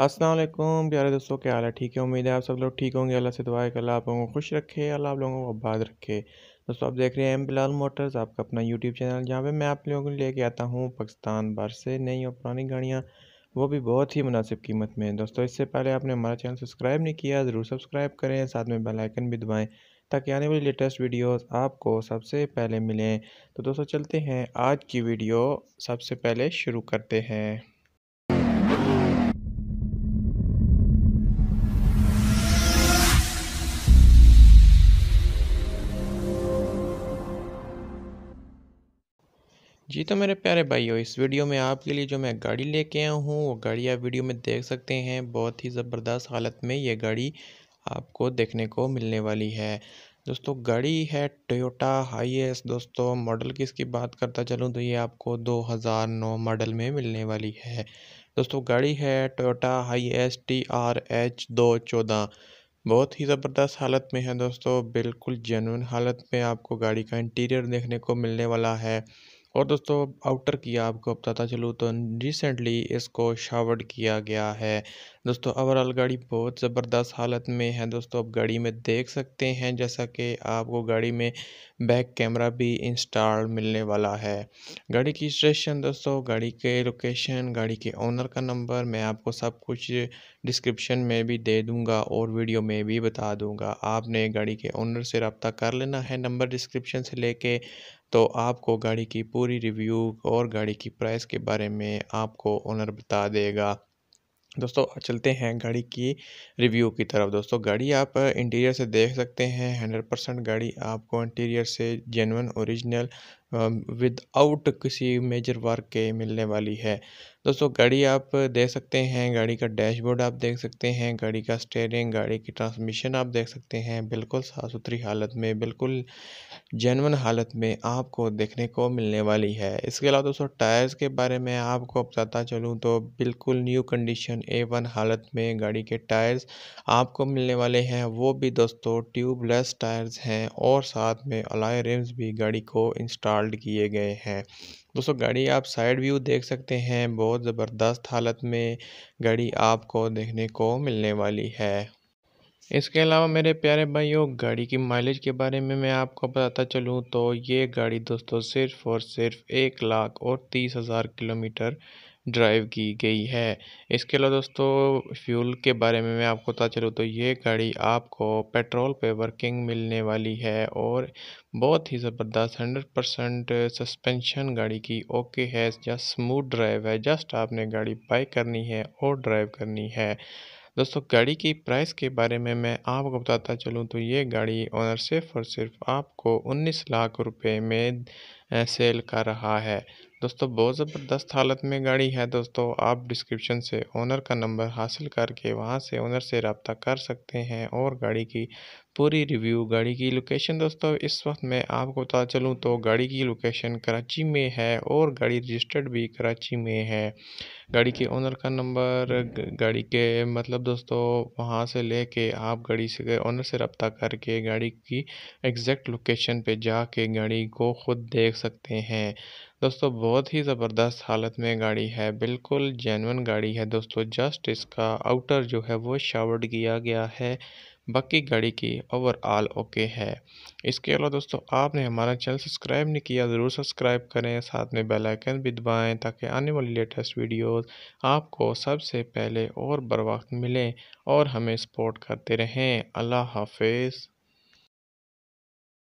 असलम प्यारे दोस्तों क्या हाल है ठीक है उम्मीद है आप सब लोग ठीक होंगे अल्लाह से दुआ है आप लोगों को खुश रखे अल्लाह आप लोगों को आबाद रखे दोस्तों आप देख रहे हैं एम बिलाल मोटर्स आपका अपना यूट्यूब चैनल जहाँ पे मैं आप लोगों को लेके आता हूँ पाकिस्तान भर से नई और पुरानी गाड़ियाँ वो भी बहुत ही मुनासिब कीमत में दोस्तों इससे पहले आपने हमारा चैनल सब्सक्राइब नहीं किया ज़रूर सब्सक्राइब करें साथ में बेलाइकन भी दबाएँ ताकि आने वाली लेटेस्ट वीडियोस आपको सबसे पहले मिलें तो दोस्तों चलते हैं आज की वीडियो सबसे पहले शुरू करते हैं जी तो मेरे प्यारे भाइयों इस वीडियो में आपके लिए जो मैं गाड़ी लेके आया हूँ वो गाड़ी आप वीडियो में देख सकते हैं बहुत ही ज़बरदस्त हालत में ये गाड़ी आपको देखने को मिलने वाली है दोस्तों गाड़ी है टोयोटा हाईएस दोस्तों मॉडल की इसकी बात करता चलूँ तो ये आपको 2009 मॉडल में मिलने वाली है दोस्तों गाड़ी है Toyota S T R H दो चौदह बहुत ही ज़बरदस्त हालत में है दोस्तों बिल्कुल जेनुन हालत में आपको गाड़ी का इंटीरियर देखने को मिलने वाला है और दोस्तों आउटर किया आपको बताता चलूँ तो रिसेंटली इसको शावर्ड किया गया है दोस्तों ओवरऑल गाड़ी बहुत ज़बरदस्त हालत में है दोस्तों आप गाड़ी में देख सकते हैं जैसा कि आपको गाड़ी में बैक कैमरा भी इंस्टॉल मिलने वाला है गाड़ी की रजिस्ट्रेशन दोस्तों गाड़ी के लोकेशन गाड़ी के ओनर का नंबर मैं आपको सब कुछ डिस्क्रिप्शन में भी दे दूँगा और वीडियो में भी बता दूंगा आपने गाड़ी के ओनर से रबता कर लेना है नंबर डिस्क्रिप्शन से ले तो आपको गाड़ी की पूरी रिव्यू और गाड़ी की प्राइस के बारे में आपको ओनर बता देगा दोस्तों चलते हैं गाड़ी की रिव्यू की तरफ दोस्तों गाड़ी आप इंटीरियर से देख सकते हैं हंड्रेड परसेंट गाड़ी आपको इंटीरियर से जेनवन ओरिजिनल विदआउट किसी मेजर वर्क के मिलने वाली है दोस्तों गाड़ी आप देख सकते हैं गाड़ी का डैशबोर्ड आप देख सकते हैं गाड़ी का स्टेयरिंग गाड़ी की ट्रांसमिशन आप देख सकते हैं बिल्कुल साफ सुथरी हालत में बिल्कुल जेनवन हालत में आपको देखने को मिलने वाली है इसके अलावा दोस्तों टायर्स के बारे में आपको बताता चलूँ तो बिल्कुल न्यू कंडीशन ए वन हालत में गाड़ी के टायर्स आपको मिलने वाले हैं वो भी दोस्तों ट्यूबलेस टायर्स हैं और साथ में अलाय रिम्स भी गाड़ी को इंस्टॉल इंस्टॉल्ड किए गए हैं दोस्तों गाड़ी आप साइड व्यू देख सकते हैं बहुत ज़बरदस्त हालत में गाड़ी आपको देखने को मिलने वाली है इसके अलावा मेरे प्यारे भाइयों गाड़ी की माइलेज के बारे में मैं आपको बताता चलूँ तो ये गाड़ी दोस्तों सिर्फ़ और सिर्फ एक लाख और तीस हज़ार किलोमीटर ड्राइव की गई है इसके अलावा दोस्तों फ्यूल के बारे में मैं आपको बता चलूँ तो ये गाड़ी आपको पेट्रोल पे वर्किंग मिलने वाली है और बहुत ही ज़बरदस्त हंड्रेड परसेंट सस्पेंशन गाड़ी की ओके है या स्मूथ ड्राइव है जस्ट आपने गाड़ी बाई करनी है और ड्राइव करनी है दोस्तों गाड़ी की प्राइस के बारे में मैं आपको बताता चलूँ तो ये गाड़ी ऑनर सिर्फ और सिर्फ आपको 19 लाख रुपए में सेल कर रहा है दोस्तों बहुत ज़बरदस्त हालत में गाड़ी है दोस्तों आप डिस्क्रिप्शन से ओनर का नंबर हासिल करके वहाँ से ओनर से रबता कर सकते हैं और गाड़ी की पूरी रिव्यू गाड़ी की लोकेशन दोस्तों इस वक्त मैं आपको बता चलूँ तो गाड़ी की लोकेशन कराची में है और गाड़ी रजिस्टर्ड भी कराची में है गाड़ी के ओनर का नंबर गाड़ी के मतलब दोस्तों वहाँ से ले कर आप गाड़ी से ओनर से रब्ता करके गाड़ी की एग्जैक्ट लोकेशन पे जाके गाड़ी को ख़ुद देख सकते हैं दोस्तों बहुत ही ज़बरदस्त हालत में गाड़ी है बिल्कुल जेनवन गाड़ी है दोस्तों जस्ट इसका आउटर जो है वो शावर्ड किया गया है बाकी गाड़ी की ओवरऑल ओके है इसके अलावा दोस्तों आपने हमारा चैनल सब्सक्राइब नहीं किया ज़रूर सब्सक्राइब करें साथ में बेल आइकन भी दबाएं ताकि आने वाली लेटेस्ट वीडियोस आपको सबसे पहले और बर मिलें और हमें सपोर्ट करते रहें अल्लाह हाफिज़